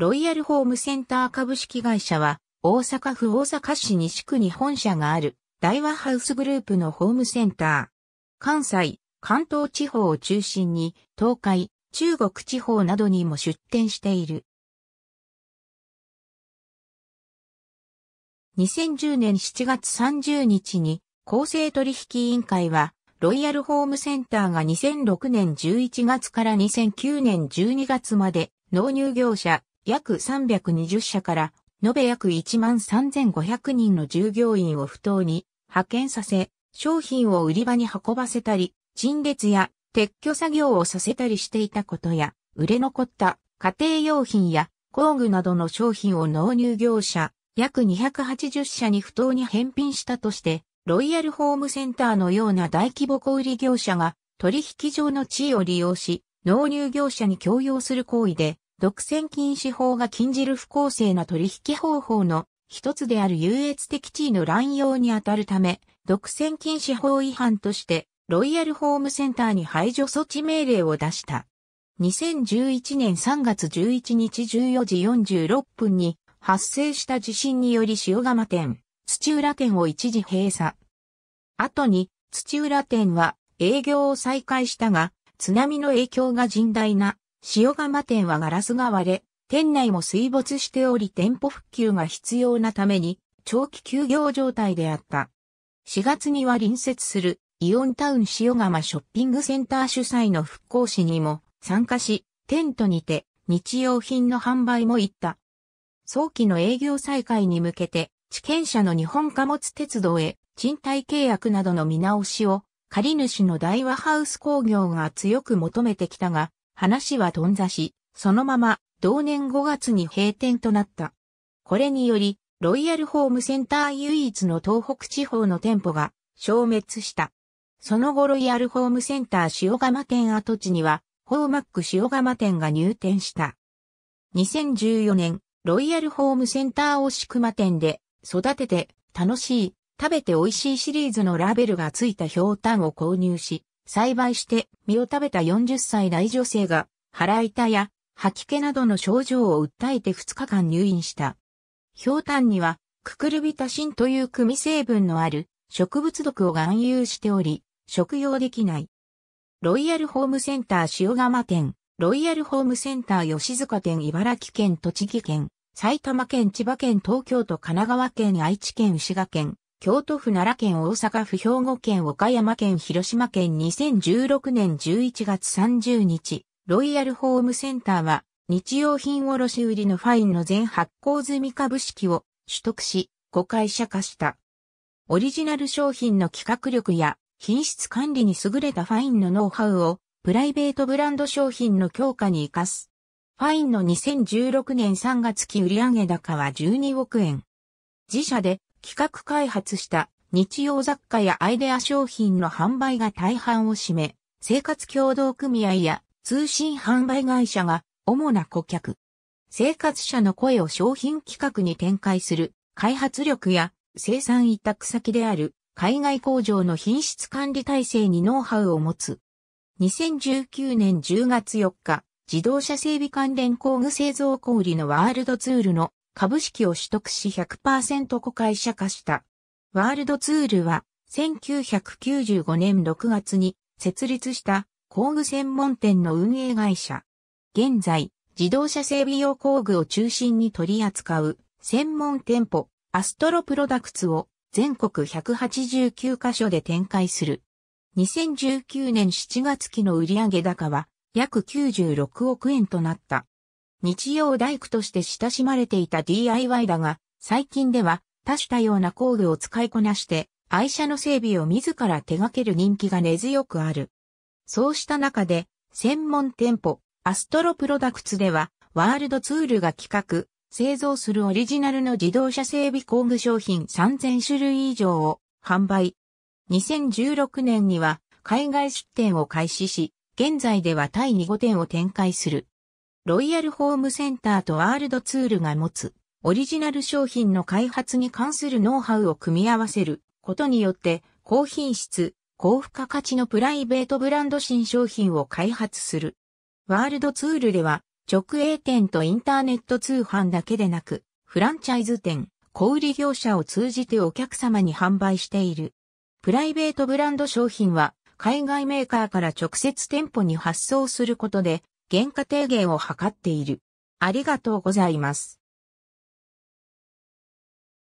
ロイヤルホームセンター株式会社は、大阪府大阪市西区に本社がある、大和ハウスグループのホームセンター。関西、関東地方を中心に、東海、中国地方などにも出店している。2010年7月30日に、公正取引委員会は、ロイヤルホームセンターが2006年11月から2009年12月まで、納入業者、約320社から、延べ約1万3500人の従業員を不当に派遣させ、商品を売り場に運ばせたり、陳列や撤去作業をさせたりしていたことや、売れ残った家庭用品や工具などの商品を納入業者、約280社に不当に返品したとして、ロイヤルホームセンターのような大規模小売業者が取引上の地位を利用し、納入業者に強要する行為で、独占禁止法が禁じる不公正な取引方法の一つである優越的地位の乱用にあたるため、独占禁止法違反として、ロイヤルホームセンターに排除措置命令を出した。2011年3月11日14時46分に発生した地震により塩釜店、土浦店を一時閉鎖。後に土浦店は営業を再開したが、津波の影響が甚大な塩釜店はガラスが割れ、店内も水没しており店舗復旧が必要なために、長期休業状態であった。4月には隣接するイオンタウン塩釜ショッピングセンター主催の復興市にも参加し、テントにて日用品の販売も行った。早期の営業再開に向けて、地権者の日本貨物鉄道へ賃貸契約などの見直しを借り主の大和ハウス工業が強く求めてきたが、話は頓挫し、そのまま同年5月に閉店となった。これにより、ロイヤルホームセンター唯一の東北地方の店舗が消滅した。その後ロイヤルホームセンター塩釜店跡地には、ホーマック塩釜店が入店した。2014年、ロイヤルホームセンター押し熊店で、育てて、楽しい、食べて美味しいシリーズのラベルがついた氷炭を購入し、栽培して実を食べた40歳大女性が腹痛や吐き気などの症状を訴えて2日間入院した。氷炭にはククルビタシンという組成分のある植物毒を含有しており、食用できない。ロイヤルホームセンター塩釜店、ロイヤルホームセンター吉塚店茨城県栃木県、埼玉県千葉県東京都神奈川県愛知県牛賀県、京都府奈良県大阪府兵庫県岡山県広島県2016年11月30日、ロイヤルホームセンターは日用品卸売のファインの全発行済み株式を取得し、5会社化した。オリジナル商品の企画力や品質管理に優れたファインのノウハウをプライベートブランド商品の強化に活かす。ファインの2016年3月期売上高は12億円。自社で企画開発した日用雑貨やアイデア商品の販売が大半を占め、生活共同組合や通信販売会社が主な顧客。生活者の声を商品企画に展開する開発力や生産委託先である海外工場の品質管理体制にノウハウを持つ。2019年10月4日、自動車整備関連工具製造小売のワールドツールの株式を取得し100%子会社化した。ワールドツールは1995年6月に設立した工具専門店の運営会社。現在、自動車整備用工具を中心に取り扱う専門店舗アストロプロダクツを全国189カ所で展開する。2019年7月期の売上高は約96億円となった。日曜大工として親しまれていた DIY だが、最近では多種多様な工具を使いこなして、愛車の整備を自ら手掛ける人気が根強くある。そうした中で、専門店舗、アストロプロダクツでは、ワールドツールが企画、製造するオリジナルの自動車整備工具商品3000種類以上を販売。2016年には海外出店を開始し、現在ではタイ2 5店を展開する。ロイヤルホームセンターとワールドツールが持つ、オリジナル商品の開発に関するノウハウを組み合わせることによって、高品質、高付加価値のプライベートブランド新商品を開発する。ワールドツールでは、直営店とインターネット通販だけでなく、フランチャイズ店、小売業者を通じてお客様に販売している。プライベートブランド商品は、海外メーカーから直接店舗に発送することで、原価低減を図っている。ありがとうございます。